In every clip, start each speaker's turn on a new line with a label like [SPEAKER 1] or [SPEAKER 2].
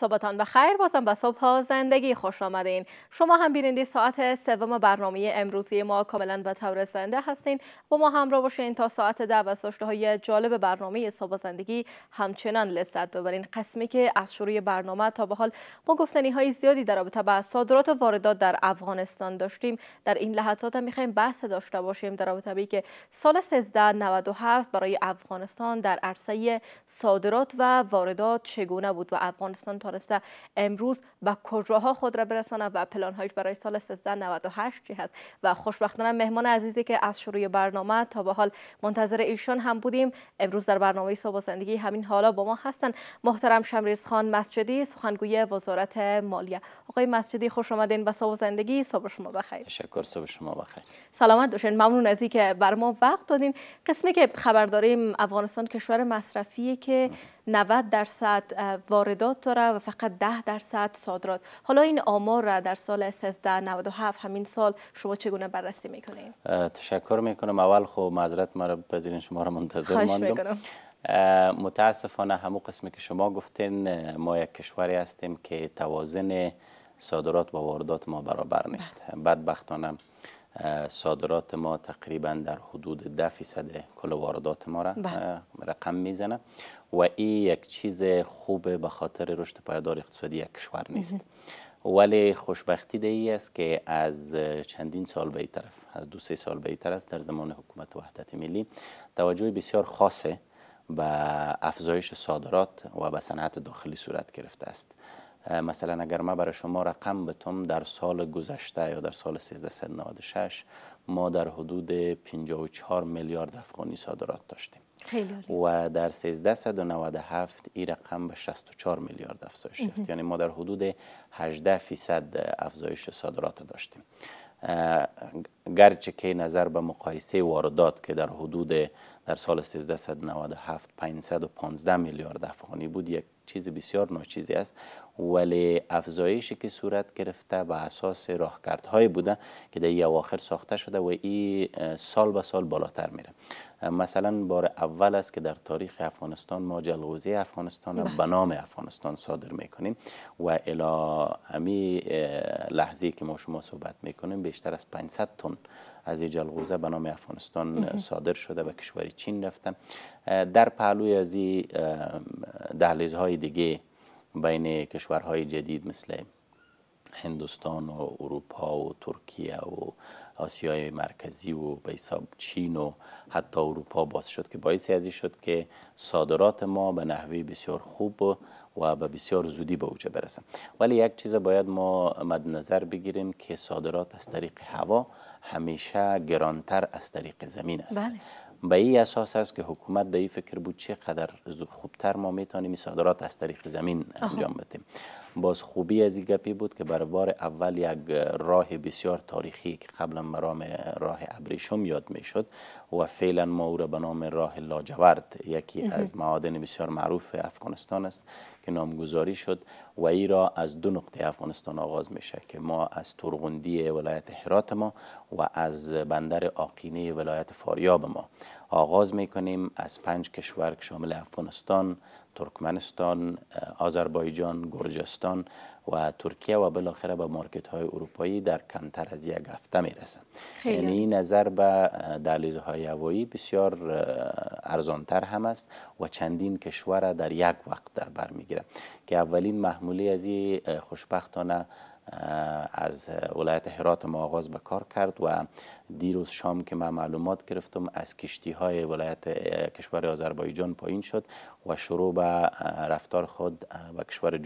[SPEAKER 1] صبحتان بخیر بازم به صبح زندگی خوش آمدین شما هم بیننده ساعت سوم برنامه امروزی ما کاملا به طور زنده هستین با ما همراه باشین تا ساعت ده و ساشته های جالب برنامه صبح زندگی همچنان لذت ببرین قسمی که از شروع برنامه تا به حال ما گفتنی های زیادی در رابطه با صادرات و واردات در افغانستان داشتیم در این لحظات هم میخوایم بحث داشته باشیم در رابطه که سال 1397 برای افغانستان در عرصه صادرات و واردات چگونه بود و افغانستان تا توانسته امروز با کجاها خود را برسانه و هایش برای سال 1398 چی هست و خوشبختانه مهمان عزیزی که از شروع برنامه تا به حال منتظر ایشان هم بودیم امروز در برنامه صبح و زندگی همین حالا با ما هستند محترم شمریز خان مسجدی سخنگوی وزارت مالیه آقای مسجدی خوش آمدین به صبح و زندگی صبح شما بخیر
[SPEAKER 2] تشکر صبح شما بخیر
[SPEAKER 1] سلامت باشین ممنون از اینکه بر ما وقت دادین قسمی که داریم افغانستان کشور مصرفیه که 90 درصد واردات داره و فقط 10 درصد صادرات حالا این آمار را در سال 1397 همین سال شما چگونه بررسی میکنید
[SPEAKER 2] تشکر میکنم اول خب معذرت را بذارین شما را منتظر ماندم متاسفانه همو قسمی که شما گفتین ما یک کشوری هستیم که توازن صادرات با واردات ما برابر نیست بله. بدبختانه صادرات ما تقریبا در حدود ده فیصد کل واردات ما را بله. رقم میزنه و این یک چیز خوب به خاطر رشد پایدار اقتصادی یک کشور نیست ولی خوشبختی ای است که از چندین سال به طرف از دو سه سال به طرف در زمان حکومت وحدت ملی توجه بسیار خاصه به افزایش صادرات و به صنعت داخلی صورت گرفته است مثلا اگر ما برای شما رقم بتم در سال گذشته یا در سال 1396 ما در حدود 54 میلیارد افغانی صادرات داشتیم و در 1397 این رقم به 64 میلیارد افزایش یافت یعنی ما در حدود 18 فیصد افزایش صادرات داشتیم گرچه که نظر به مقایسه واردات که در حدود در سال 1397 515 میلیارد افغانی بود یک چیز بسیار ناچیزی است ولی افزایشی که صورت گرفته به اساس راهکردهایی بوده که در اواخر ساخته شده و این سال به سال بالاتر میره مثلا بار اول است که در تاریخ افغانستان ما جلغوزی افغانستان بله. به نام افغانستان صادر میکنیم و الی همین لحظه که ما شما صحبت میکنیم بیشتر از 500 تن از جلغوزه به نام افغانستان صادر شده به کشور چین رفتن در پهلوی از دهلیزهای دیگه بین کشورهای جدید مثل هندوستان و اروپا و ترکیه و آسیای مرکزی و به حساب چین و حتی اروپا باز شد که باعث از شد که صادرات ما به نحوی بسیار خوب و به بسیار زودی به اوجه برسم ولی یک چیز باید ما مد نظر بگیریم که صادرات از طریق هوا همیشه گرانتر از طریق زمین است بله. به این اساس است که حکومت در فکر بود قدر خوبتر ما میتونیم صادرات از طریق زمین انجام بدیم باز خوبی از این گپی بود که بر بار اول یک راه بسیار تاریخی که قبلا مرام راه ابریشم یاد میشد و فعلا ما او را به نام راه لاجورد یکی از معادن بسیار معروف افغانستان است که نامگذاری شد و ای را از دو نقطه افغانستان آغاز میشه که ما از ترغندی ولایت هرات ما و از بندر آقینه ولایت فاریاب ما آغاز میکنیم از پنج کشور که شامل افغانستان، ترکمنستان، آذربایجان، گرجستان و ترکیه و بالاخره به مارکت های اروپایی در کمتر از یک هفته میرسند یعنی این نظر به دلیل های هوایی بسیار ارزانتر هم است و چندین کشور در یک وقت در بر میگیره که اولین محموله از این خوشبختانه از ولایت هرات ما آغاز به کار کرد و دیروز شام که ما معلومات گرفتم از کشتی های ولایت کشور آذربایجان پایین شد و شروع به رفتار خود به کشور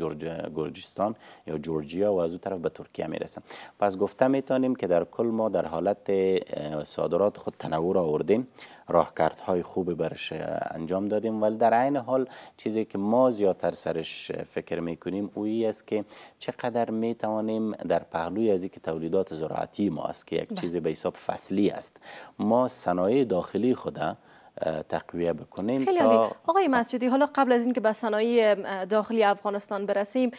[SPEAKER 2] گرجستان یا جورجیا و از اون طرف به ترکیه میرسن پس گفته میتونیم که در کل ما در حالت صادرات خود تنوع را آوردیم های خوب برش انجام دادیم ولی در عین حال چیزی که ما زیادتر سرش فکر میکنیم اویی است که چقدر میتوانیم در پهلوی از که تولیدات زراعتی ما است که یک بله. چیزی به حساب فصلی است ما صنایع داخلی خوده تقویه بکنیم خیلی تا...
[SPEAKER 1] آقای مسجدی حالا قبل از اینکه به صنایع داخلی افغانستان برسیم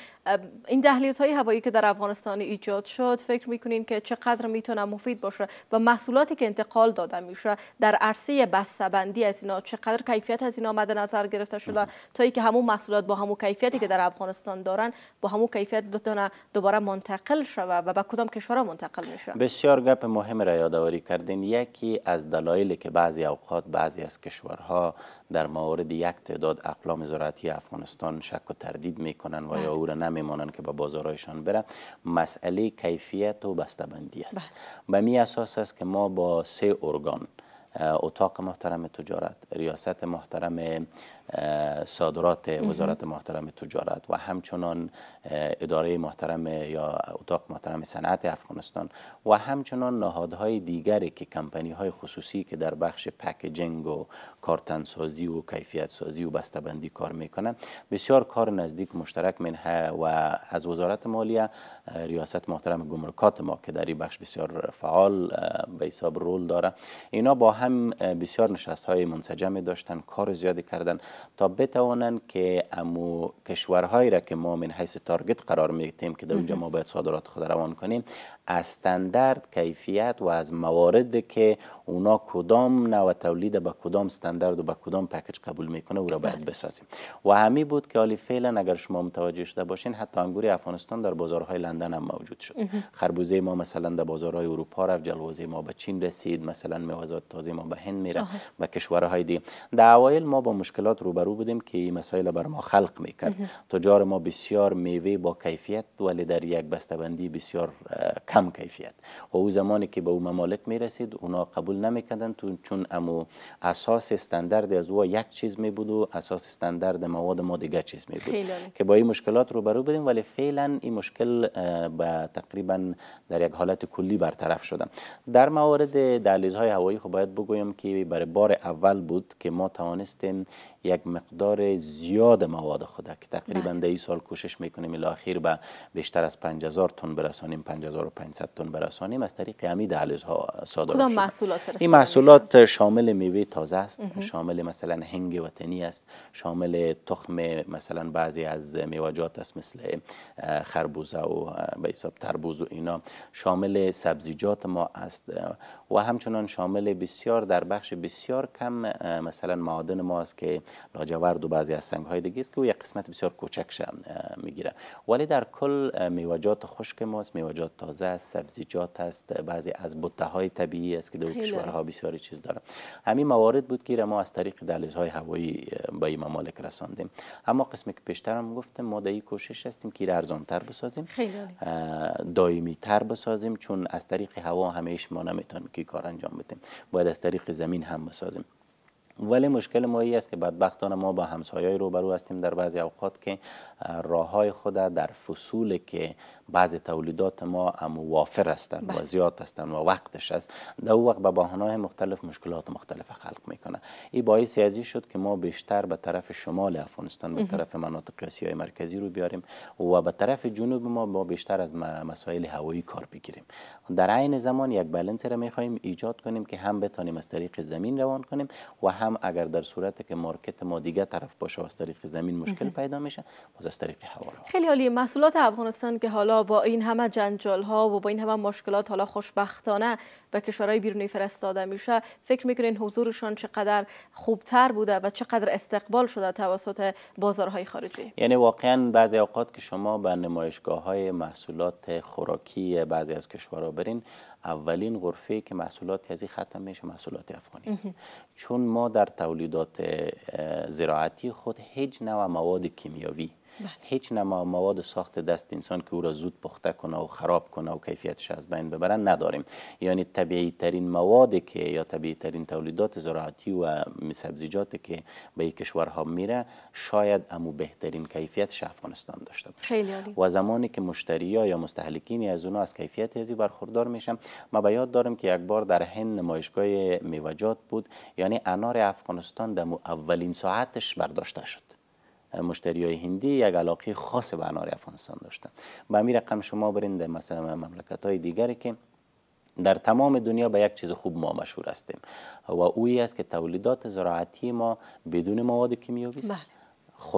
[SPEAKER 1] این دهلیت های هوایی که در افغانستان ایجاد شد فکر میکنین که چقدر میتونه مفید باشه و محصولاتی که انتقال داده میشه در عرصه بسته‌بندی از اینا چقدر کیفیت از اینا مد نظر گرفته شده تا اینکه همون محصولات با همون کیفیتی که در افغانستان دارن با همون کیفیت دوباره منتقل شوه و به کدام کشورها منتقل میشه
[SPEAKER 2] بسیار گپ مهم را یادآوری کردین یکی از دلایلی که بعضی اوقات بعضی از کشورها در مورد یک تعداد اقلام زراعتی افغانستان شک و تردید میکنن و یا بله. او را نمیمانن که به بازارایشان بره مسئله کیفیت و بسته‌بندی است به می اساس است که ما با سه ارگان اتاق محترم تجارت ریاست محترم صادرات وزارت محترم تجارت و همچنان اداره محترم یا اتاق محترم صنعت افغانستان و همچنان نهادهای دیگری که کمپانی های خصوصی که در بخش پکیجینگ و کارتنسازی و کیفیت سازی و بسته‌بندی کار میکنن بسیار کار نزدیک مشترک منه و از وزارت مالیه ریاست محترم گمرکات ما که در این بخش بسیار فعال به حساب رول داره اینا با هم بسیار نشست های منسجم داشتن کار زیادی کردن تا بتوانند که امو کشورهایی را که ما من حیث تارگت قرار میگیریم که در اونجا ما باید صادرات خود روان کنیم از استندرد کیفیت و از موارد که اونا کدام نوع تولید به کدام استاندارد و به کدام پکیج قبول میکنه او را باید بله. بسازیم و همی بود که حالی فعلا اگر شما متوجه شده باشین حتی انگور افغانستان در بازارهای لندن هم موجود شد خربوزه ما مثلا در بازارهای اروپا رفت جلوزه ما به چین رسید مثلا میوزات تازه ما به هند میره و کشورهای دی در اوایل ما با مشکلات روبرو بودیم که این مسائل بر ما خلق میکرد تجار ما بسیار میوه با کیفیت ولی در یک بسته‌بندی بسیار کم کیفیت و او زمانی که به او ممالک می رسید اونا قبول نمی کردن چون امو اساس استاندارد از او یک چیز می بود و اساس استاندارد مواد ما دیگه چیز می بود که با این مشکلات رو برودیم ولی فعلا این مشکل به تقریبا در یک حالت کلی برطرف شده در موارد دهلیزهای هوایی خب باید بگویم که برای بار اول بود که ما توانستیم یک مقدار زیاد مواد خود که تقریبا بله. در این سال کوشش میکنیم الاخیر به بیشتر از 5000 تن برسانیم 5500 تن برسانیم از طریق همین ها صادرات محصولات این محصولات شامل میوه تازه است شامل مثلا هنگ وطنی است شامل تخم مثلا بعضی از میوجات است مثل خربوزه و به حساب تربوز و اینا شامل سبزیجات ما است و همچنان شامل بسیار در بخش بسیار کم مثلا معادن ما است که لاجورد و بعضی از سنگ های دیگه است که او یک قسمت بسیار کوچک میگیره ولی در کل میوجات خشک ماست میوجات تازه است سبزیجات است بعضی از بوته های طبیعی است که در کشورها بسیار چیز داره همین موارد بود که ما از طریق های هوایی به این ممالک رساندیم اما قسمی که پیشتر هم گفتم ما در کوشش هستیم که ارزان تر بسازیم دائمی تر بسازیم چون از طریق هوا همیشه ما نمیتونیم که کار انجام بدیم باید از طریق زمین هم بسازیم ولی مشکل ما ای است که بدبختانه ما با همسایه روبرو هستیم در بعضی اوقات که راه های خود در فصول که بعض تولیدات ما موافر هستند و بله. زیاد هستند و وقتش است در وقت به بهانهای مختلف مشکلات مختلف خلق میکنه این باعث ازی شد که ما بیشتر به طرف شمال افغانستان به طرف مناطق های مرکزی رو بیاریم و به طرف جنوب ما با بیشتر از مسائل هوایی کار بگیریم در عین زمان یک بالانس را میخواهیم ایجاد کنیم که هم بتونیم از طریق زمین روان کنیم و هم هم اگر در صورت که مارکت ما دیگه طرف باشه از طریق زمین مشکل پیدا میشه باز از طریق هوا
[SPEAKER 1] خیلی عالی محصولات افغانستان که حالا با این همه جنجال ها و با این همه مشکلات حالا خوشبختانه به کشورهای بیرونی فرستاده میشه فکر میکنین حضورشان چقدر خوبتر بوده و چقدر استقبال شده توسط بازارهای خارجی
[SPEAKER 2] یعنی واقعا بعضی اوقات که شما به نمایشگاه های محصولات خوراکی بعضی از کشورها برین اولین غرفه که محصولات از ختم میشه محصولات افغانی است چون ما در تولیدات زراعتی خود هیچ نوع مواد کیمیاوی بله. هیچ نما مواد ساخت دست انسان که او را زود پخته کنه و خراب کنه و کیفیتش از بین ببرن نداریم یعنی طبیعی ترین موادی که یا طبیعی ترین تولیدات زراعتی و سبزیجاتی که به کشورها میره شاید امو بهترین کیفیتش افغانستان داشته باشه خیلی و زمانی که مشتری یا مستهلکین از اونها از کیفیت ازی برخوردار میشن ما به یاد داریم که یک بار در هند نمایشگاه میوجات بود یعنی انار افغانستان در اولین ساعتش برداشته شد مشتری هندی یک علاقه خاص به انار افغانستان داشتن به همین رقم شما برین در مثلا مملکت های دیگری که در تمام دنیا به یک چیز خوب ما مشهور هستیم و اویی است که تولیدات زراعتی ما بدون مواد کیمیایی است بله.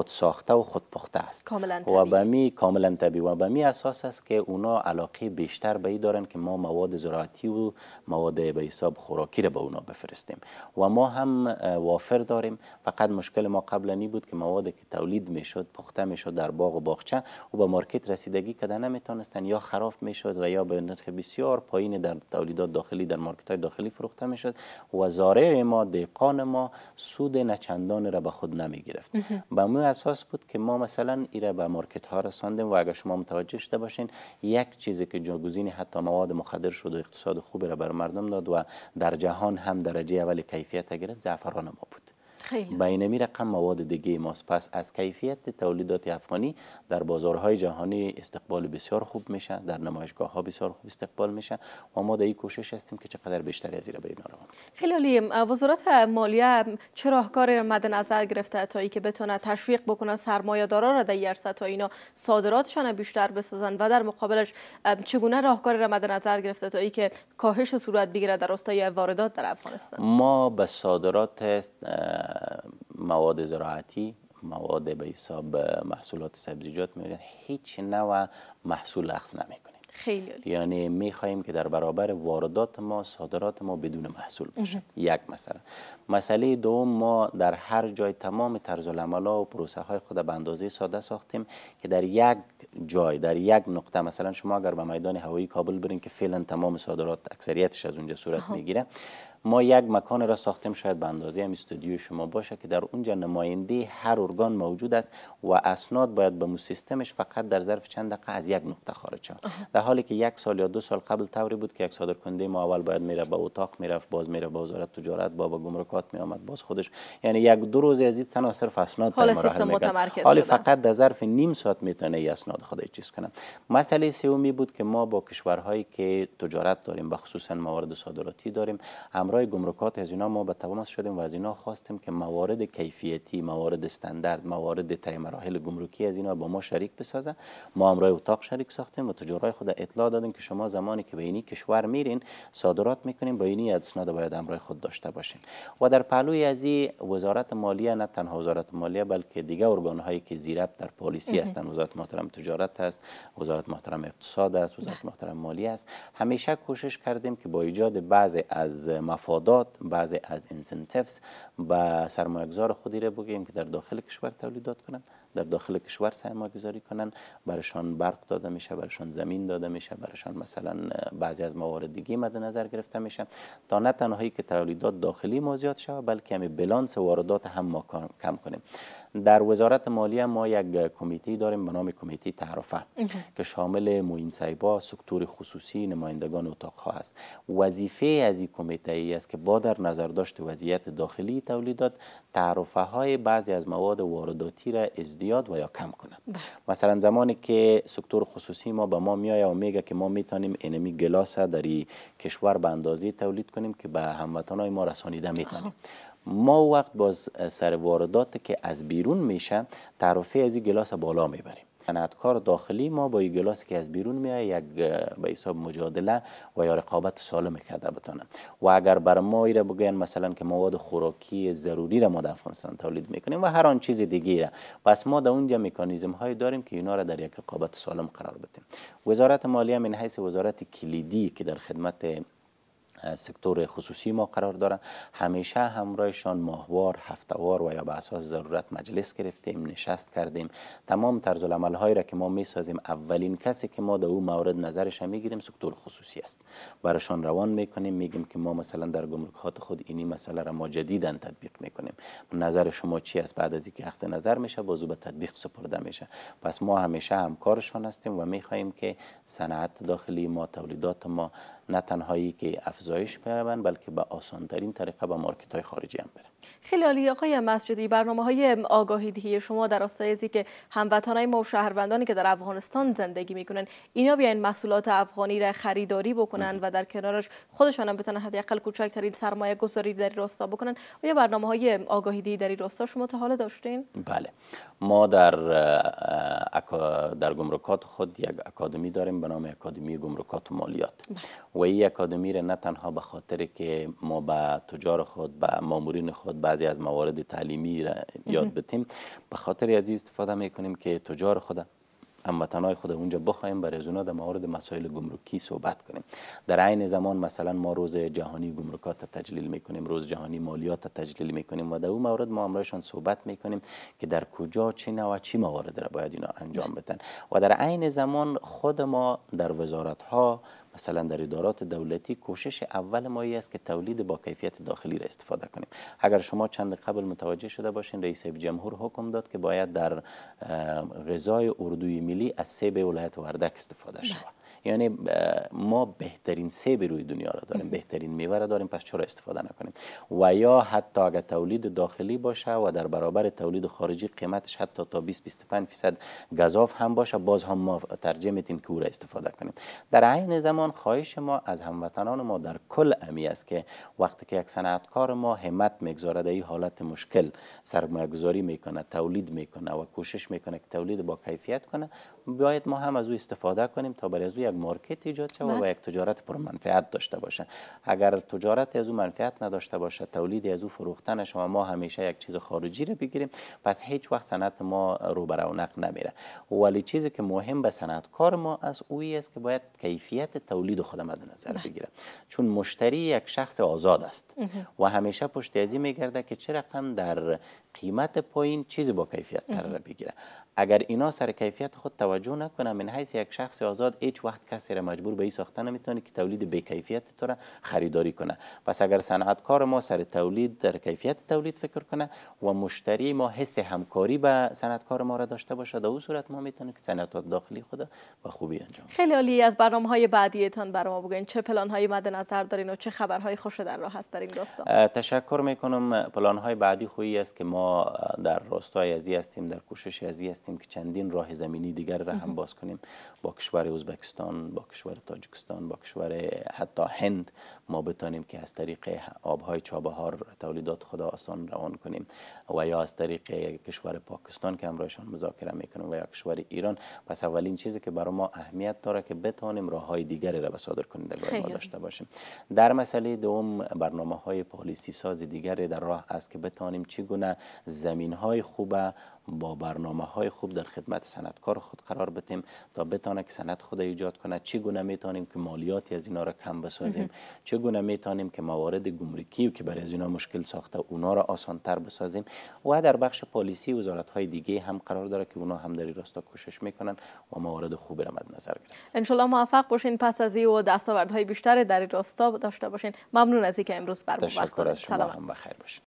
[SPEAKER 2] ساخته و خودپخته است و به می کاملا طبیعی و به می اساس است که اونا علاقه بیشتر به ای دارن که ما مواد زراعتی و مواد به حساب خوراکی را به اونا بفرستیم و ما هم وافر داریم فقط مشکل ما قبلا نی بود که مواد که تولید میشد پخته میشد در باغ و باغچه و به مارکت رسیدگی کرده نمیتونستن یا خراب میشد و یا به نرخ بسیار پایین در تولیدات داخلی در مارکت های داخلی فروخته میشد و زارع ما دهقان ما سود نچندان را به خود نمی گرفت امو اساس بود که ما مثلا ایره به مارکت ها رساندیم و اگر شما متوجه شده باشین یک چیزی که جاگوزین حتی مواد مخدر شد و اقتصاد خوبی را بر مردم داد و در جهان هم درجه اول کیفیت گرفت زعفران ما بود بین می رقم مواد دیگه ماست پس از کیفیت تولیدات افغانی در بازارهای جهانی استقبال بسیار خوب میشه در نمایشگاه ها بسیار خوب استقبال میشه و ما در این کوشش هستیم که چقدر بیشتری از این به آرام
[SPEAKER 1] خیلی عالی وزارت مالیه چرا راهکاری مد نظر گرفته تا که بتونه تشویق بکنه سرمایه دارا را در درصد تا اینا صادراتشان بیشتر بسازن و در مقابلش چگونه راهکاری را مد نظر گرفته تا که کاهش صورت بگیره در راستای واردات در افغانستان
[SPEAKER 2] ما به صادرات مواد زراعتی مواد به حساب محصولات سبزیجات میگن هیچ نوع محصول اخذ نمیکنیم خیلی یعنی خواهیم که در برابر واردات ما صادرات ما بدون محصول بشه یک مثلا مسئله دوم ما در هر جای تمام طرز ها و پروسه های خود به اندازه ساده ساختیم که در یک جای در یک نقطه مثلا شما اگر به میدان هوایی کابل برین که فعلا تمام صادرات اکثریتش از اونجا صورت خب. میگیره ما یک مکان را ساختیم شاید به اندازه هم استودیو شما باشه که در اونجا نماینده هر ارگان موجود است و اسناد باید به مو سیستمش فقط در ظرف چند دقیقه از یک نقطه خارج شد در حالی که یک سال یا دو سال قبل طوری بود که یک صادر کننده ما اول باید میره به با اتاق میرفت باز میره به با وزارت تجارت با به گمرکات می باز خودش یعنی یک دو روز از این تنها صرف اسناد حالی فقط در ظرف نیم ساعت میتونه اسناد خودش چیز کنه مسئله سومی بود که ما با کشورهایی که تجارت داریم به خصوصا موارد صادراتی داریم برای گمرکات از اینا ما به تماس شدیم و از اینا خواستیم که موارد کیفیتی موارد استاندارد، موارد طی مراحل گمرکی از اینا با ما شریک بسازن ما هم اتاق شریک ساختیم و تجارای خود اطلاع دادیم که شما زمانی که به اینی کشور میرین صادرات میکنین با اینی اسناد باید امرای خود داشته باشین و در پهلوی از این وزارت مالیه نه تنها وزارت مالیه بلکه دیگه ارگانهایی هایی که زیرب در پالیسی هستن وزارت محترم تجارت است، وزارت محترم اقتصاد است وزارت بله. محترم مالیه است همیشه کوشش کردیم که با ایجاد بعضی از مفاهیم مفادات بعضی از انسنتفز با سرمایه‌گذار خودی را بگیم که در داخل کشور تولیدات کنن در داخل کشور سرمایه گذاری کنن برشان برق داده میشه برشان زمین داده میشه برشان مثلا بعضی از موارد دیگه مد نظر گرفته میشه تا نه تنهایی که تولیدات داخلی ما زیاد شود بلکه همی یعنی بلانس واردات هم ما کم کنیم در وزارت مالیه ما یک کمیتی داریم به نام کمیتی تعرفه که شامل موین سایبا سکتور خصوصی نمایندگان اتاق است وظیفه از این کمیته ای است که با در نظر داشت وضعیت داخلی تولیدات تعرفه های بعضی از مواد وارداتی را ازدیاد و یا کم کنند بله. مثلا زمانی که سکتور خصوصی ما به ما میایه و میگه که ما میتونیم اینمی گلاس در کشور به اندازه تولید کنیم که به هموطنان ما رسانیده میتونیم ما وقت باز سر واردات که از بیرون میشه تعرفه از این گلاس بالا میبریم صنعتکار داخلی ما با این گلاسی که از بیرون میاد یک به حساب مجادله و یا رقابت سالم کرده بتونه و اگر بر ما را بگن مثلا که مواد خوراکی ضروری را ما در افغانستان تولید میکنیم و هر آن چیز دیگه را پس ما در اونجا مکانیزم های داریم که اینا را در یک رقابت سالم قرار بدیم وزارت مالیه من حیث وزارت کلیدی که در خدمت سکتور خصوصی ما قرار داره همیشه همراهشان ماهوار هفتوار و یا به اساس ضرورت مجلس گرفتیم نشست کردیم تمام طرز العمل هایی را که ما می سازیم اولین کسی که ما در او مورد نظرش میگیریم سکتور خصوصی است برایشان روان میکنیم میگیم که ما مثلا در گمرکات خود اینی مسئله را ما جدیدا تطبیق میکنیم نظر شما چی است بعد از اینکه اخذ نظر میشه بازو به تطبیق سپرده میشه پس ما همیشه همکارشان هستیم و میخواهیم که صنعت داخلی ما تولیدات ما نه تنهایی که افزایش پیوند بلکه به آسانترین طریقه به مارکت های خارجی هم بره
[SPEAKER 1] خیلی عالی آقای مسجدی برنامه های آگاهی دهی شما در راستای ازی که هموطنای ما و شهروندانی که در افغانستان زندگی میکنن اینا بیاین محصولات افغانی را خریداری بکنن و در کنارش خودشان هم بتونن حداقل کوچکترین سرمایه گذاری در راستا بکنن آیا برنامه های آگاهی دهی در راستا شما تا حالا داشتین
[SPEAKER 2] بله ما در در گمرکات خود یک اکادمی داریم به نام اکادمی گمرکات و مالیات بله. و این اکادمی نه تنها به خاطر که ما به تجار خود به مامورین خود خود بعضی از موارد تعلیمی را یاد بتیم به خاطر از استفاده میکنیم که تجار خود امتنای خود اونجا بخوایم برای از اونا در موارد مسائل گمرکی صحبت کنیم در عین زمان مثلا ما روز جهانی گمرکات تجلیل میکنیم روز جهانی مالیات تجلیل میکنیم و در اون موارد ما امرایشان صحبت میکنیم که در کجا چه نوع چی موارد را باید اینا انجام بله. بدن و در عین زمان خود ما در وزارت ها مثلا در ادارات دولتی کوشش اول ما است که تولید با کیفیت داخلی را استفاده کنیم اگر شما چند قبل متوجه شده باشین رئیس جمهور حکم داد که باید در غذای اردوی ملی از سیب ولایت وردک استفاده شود بله. یعنی ما بهترین به روی دنیا را داریم بهترین میوه را داریم پس چرا استفاده نکنیم و یا حتی اگر تولید داخلی باشه و در برابر تولید خارجی قیمتش حتی تا 20 25 درصد گزاف هم باشه باز هم ما ترجیح میتیم که او را استفاده کنیم در عین زمان خواهش ما از هموطنان ما در کل امی است که وقتی که یک کار ما همت میگذاره در این حالت مشکل سرمایه‌گذاری میکنه تولید میکنه و کوشش میکنه که تولید با کیفیت کنه باید ما هم از او استفاده کنیم تا برای از او یک مارکت ایجاد شود و بله. یک تجارت پر منفعت داشته باشه اگر تجارت از او منفعت نداشته باشه تولید از او فروختنش و ما همیشه یک چیز خارجی رو بگیریم پس هیچ وقت صنعت ما رو به رونق نمیره ولی چیزی که مهم به کار ما از اوی است که باید کیفیت تولید خود مد نظر بله. بگیره چون مشتری یک شخص آزاد است و همیشه پشت ازی میگرده که چه رقم در قیمت پایین چیزی با کیفیت تر را بگیره اگر اینا سر کیفیت خود توجه نکنه من حیث یک شخص آزاد هیچ وقت کسی را مجبور به این ساختن نمیتونه که تولید به کیفیت تو را خریداری کنه پس اگر صنعت کار ما سر تولید در کیفیت تولید فکر کنه و مشتری ما حس همکاری به کار ما را داشته باشه در او صورت ما میتونه که صنعت داخلی خود با خوبی انجام
[SPEAKER 1] خیلی عالی از برنامه های بعدیتان برای ما بگین چه پلان های مد نظر دارین و چه خبرهای خوش در راه هست در این
[SPEAKER 2] تشکر میکنم پلان های بعدی خویی است که ما در راستای ازی هستیم در کوشش ازی هستیم که چندین راه زمینی دیگر را هم باز کنیم با کشور ازبکستان با کشور تاجکستان با کشور حتی هند ما بتانیم که از طریق آبهای چابهار تولیدات خدا آسان روان کنیم و یا از طریق کشور پاکستان که همراهشان مذاکره میکنیم و یا کشور ایران پس اولین چیزی که برای ما اهمیت داره که بتانیم راههای دیگری را به صادر کنندگان ما داشته باشیم در مسئله دوم برنامه های پالیسی ساز دیگری در راه است که بتانیم چگونه زمین های خوبه با برنامه های خوب در خدمت کار خود قرار بتیم تا بتانه که صنعت خود ایجاد کنه گونه میتانیم که مالیاتی از اینا را کم بسازیم چگونه میتانیم که موارد گمرکی که برای از اینا مشکل ساخته اونا را تر بسازیم و در بخش پالیسی وزارت های دیگه هم قرار داره که اونا هم در راستا کوشش میکنن و موارد خوبی را مد نظر گیرن
[SPEAKER 1] انشالله موفق باشین پس از این و دستاوردهای بیشتر در این راستا داشته باشین ممنون از اینکه امروز بر تشکر از شما هم
[SPEAKER 2] بخیر باشین